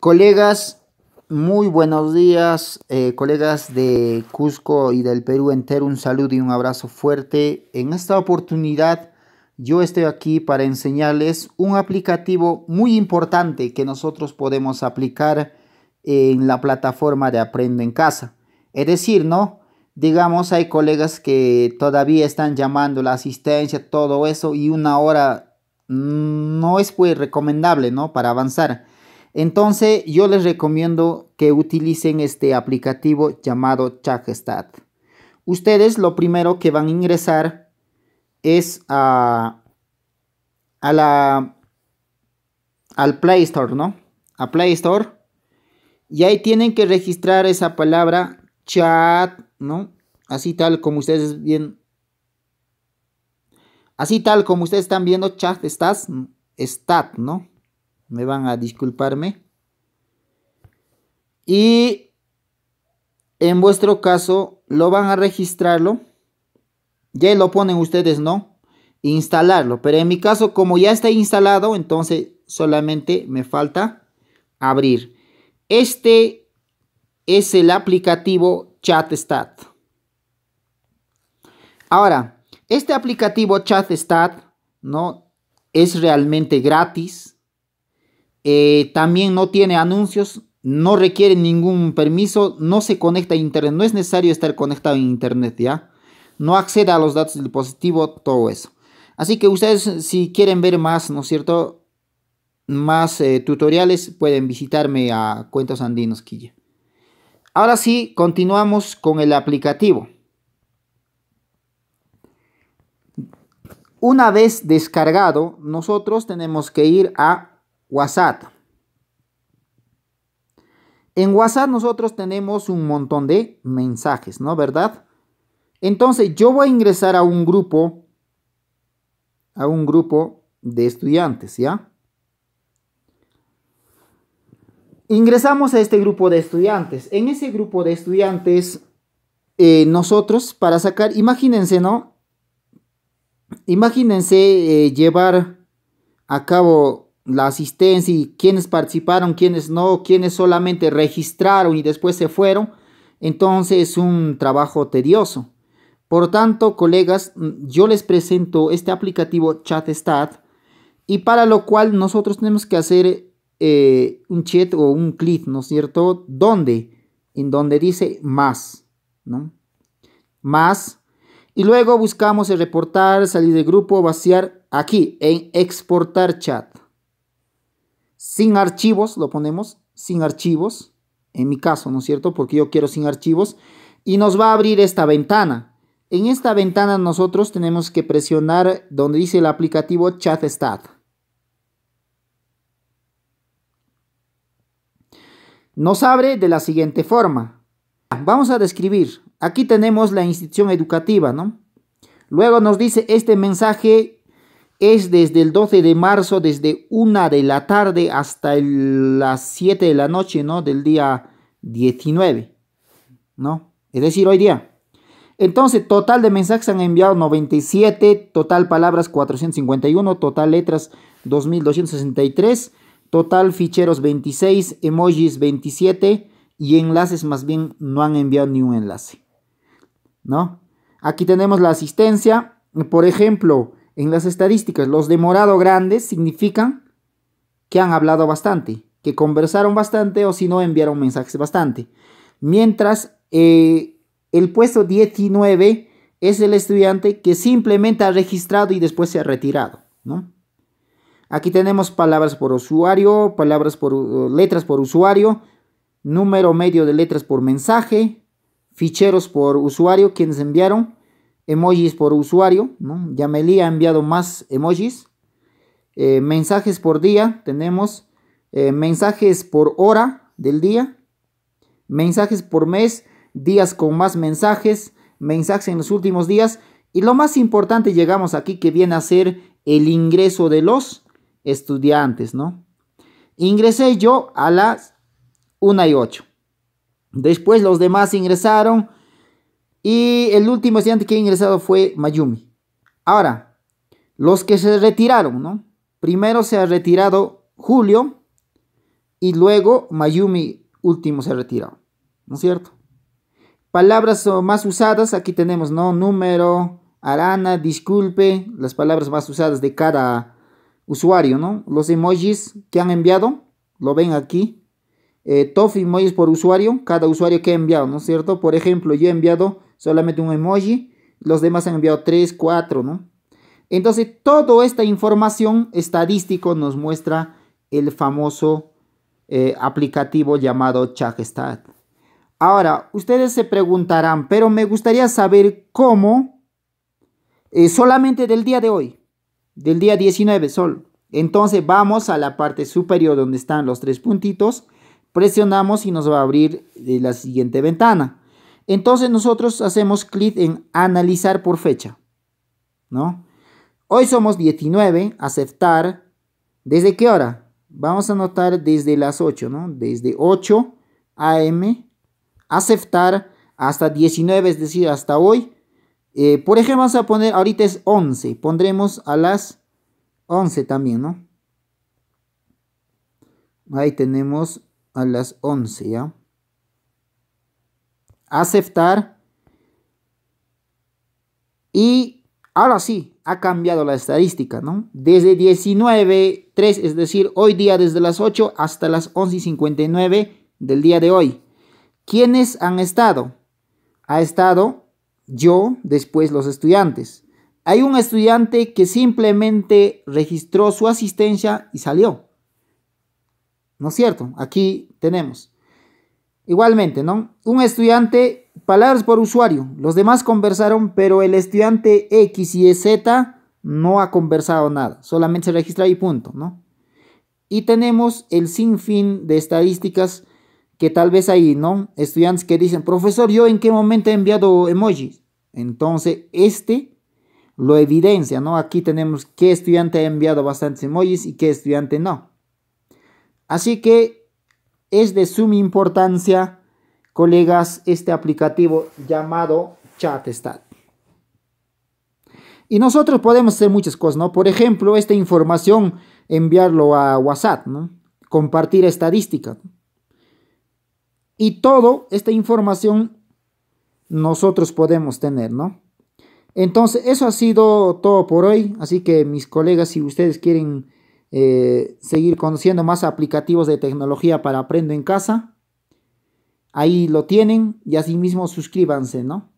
Colegas, muy buenos días, eh, colegas de Cusco y del Perú entero, un saludo y un abrazo fuerte. En esta oportunidad yo estoy aquí para enseñarles un aplicativo muy importante que nosotros podemos aplicar en la plataforma de Aprendo en Casa. Es decir, ¿no? Digamos, hay colegas que todavía están llamando la asistencia, todo eso, y una hora mm, no es pues recomendable, ¿no? Para avanzar. Entonces yo les recomiendo que utilicen este aplicativo llamado ChatStat. Ustedes lo primero que van a ingresar es a, a la, al Play Store, ¿no? A Play Store. Y ahí tienen que registrar esa palabra chat, ¿no? Así tal como ustedes bien. Así tal como ustedes están viendo chat, stat, ¿no? me van a disculparme. Y en vuestro caso lo van a registrarlo. Ya lo ponen ustedes, ¿no? Instalarlo. Pero en mi caso, como ya está instalado, entonces solamente me falta abrir. Este es el aplicativo ChatStat. Ahora, este aplicativo ChatStat, ¿no? Es realmente gratis eh, también no tiene anuncios, no requiere ningún permiso, no se conecta a internet, no es necesario estar conectado a internet, ¿ya? No accede a los datos del dispositivo, todo eso. Así que ustedes si quieren ver más, ¿no es cierto? Más eh, tutoriales, pueden visitarme a Cuentos Andinos Quilla. Ahora sí, continuamos con el aplicativo. Una vez descargado, nosotros tenemos que ir a WhatsApp. En WhatsApp nosotros tenemos un montón de mensajes, ¿no? ¿Verdad? Entonces yo voy a ingresar a un grupo, a un grupo de estudiantes, ¿ya? Ingresamos a este grupo de estudiantes. En ese grupo de estudiantes, eh, nosotros para sacar, imagínense, ¿no? Imagínense eh, llevar a cabo la asistencia y quienes participaron, quienes no, quienes solamente registraron y después se fueron, entonces es un trabajo tedioso. Por tanto, colegas, yo les presento este aplicativo ChatStat y para lo cual nosotros tenemos que hacer eh, un chat o un clic, ¿no es cierto? ¿Dónde? En donde dice más, ¿no? Más. Y luego buscamos el reportar, salir del grupo, vaciar aquí, en exportar chat sin archivos, lo ponemos sin archivos, en mi caso, ¿no es cierto? Porque yo quiero sin archivos, y nos va a abrir esta ventana. En esta ventana nosotros tenemos que presionar donde dice el aplicativo ChatStat. Nos abre de la siguiente forma. Vamos a describir. Aquí tenemos la institución educativa, ¿no? Luego nos dice este mensaje es desde el 12 de marzo, desde 1 de la tarde hasta las 7 de la noche, ¿no? Del día 19, ¿no? Es decir, hoy día. Entonces, total de mensajes han enviado 97, total palabras 451, total letras 2263, total ficheros 26, emojis 27 y enlaces más bien no han enviado ni un enlace, ¿no? Aquí tenemos la asistencia, por ejemplo, en las estadísticas. Los de morado significan que han hablado bastante, que conversaron bastante o si no enviaron mensajes bastante. Mientras eh, el puesto 19 es el estudiante que simplemente ha registrado y después se ha retirado. Aquí tenemos palabras por usuario, palabras por uh, letras por usuario, número medio de letras por mensaje, ficheros por usuario, quienes enviaron, emojis por usuario, ¿no? Yamelía ha enviado más emojis. Eh, mensajes por día, tenemos eh, mensajes por hora del día, mensajes por mes, días con más mensajes, mensajes en los últimos días. Y lo más importante, llegamos aquí, que viene a ser el ingreso de los estudiantes, ¿no? Ingresé yo a las 1 y 8. Después los demás ingresaron y el último estudiante que ha ingresado fue Mayumi. Ahora, los que se retiraron, ¿no? Primero se ha retirado Julio y luego Mayumi último se ha retirado, ¿no es cierto? Palabras más usadas, aquí tenemos, ¿no? Número, arana, disculpe, las palabras más usadas de cada usuario, ¿no? Los emojis que han enviado, lo ven aquí. Eh, emojis por usuario, cada usuario que ha enviado, ¿no es cierto? Por ejemplo, yo he enviado solamente un emoji. Los demás han enviado 3, 4, ¿no? Entonces, toda esta información estadística nos muestra el famoso eh, aplicativo llamado Chagstat. Ahora, ustedes se preguntarán, pero me gustaría saber cómo, eh, solamente del día de hoy, del día 19 solo. Entonces vamos a la parte superior donde están los tres puntitos, presionamos y nos va a abrir la siguiente ventana. Entonces nosotros hacemos clic en analizar por fecha, ¿no? Hoy somos 19, aceptar. ¿Desde qué hora? Vamos a anotar desde las 8, ¿no? Desde 8 AM, aceptar hasta 19, es decir, hasta hoy. Eh, por ejemplo, vamos a poner, ahorita es 11, pondremos a las 11 también, ¿no? Ahí tenemos a las 11, ¿ya? aceptar. Y ahora sí, ha cambiado la estadística, Desde 19.3, es decir, hoy día desde las 8 hasta las 11.59 del día de hoy. ¿Quiénes han estado? Ha estado yo, después los estudiantes. Hay un estudiante que simplemente registró su asistencia y salió. ¿No es cierto? Aquí tenemos. Igualmente, ¿no? Un estudiante, palabras por usuario. Los demás conversaron, pero el estudiante X y Z no ha conversado nada. Solamente se registra y punto, ¿no? Y tenemos el sinfín de estadísticas que tal vez hay, ¿no? Estudiantes que dicen, profesor, ¿yo en qué momento he enviado emojis? Entonces, este lo evidencia, ¿no? Aquí tenemos qué estudiante ha enviado bastantes emojis y qué estudiante no. Así que es de suma importancia, colegas, este aplicativo llamado ChatStat. Y nosotros podemos hacer muchas cosas, ¿no? Por ejemplo, esta información, enviarlo a WhatsApp, ¿no? Compartir estadísticas. Y todo, esta información, nosotros podemos tener, ¿no? Entonces, eso ha sido todo por hoy. Así que mis colegas, si ustedes quieren eh, seguir conociendo más aplicativos de tecnología para Aprendo en Casa. Ahí lo tienen y asimismo suscríbanse, ¿no?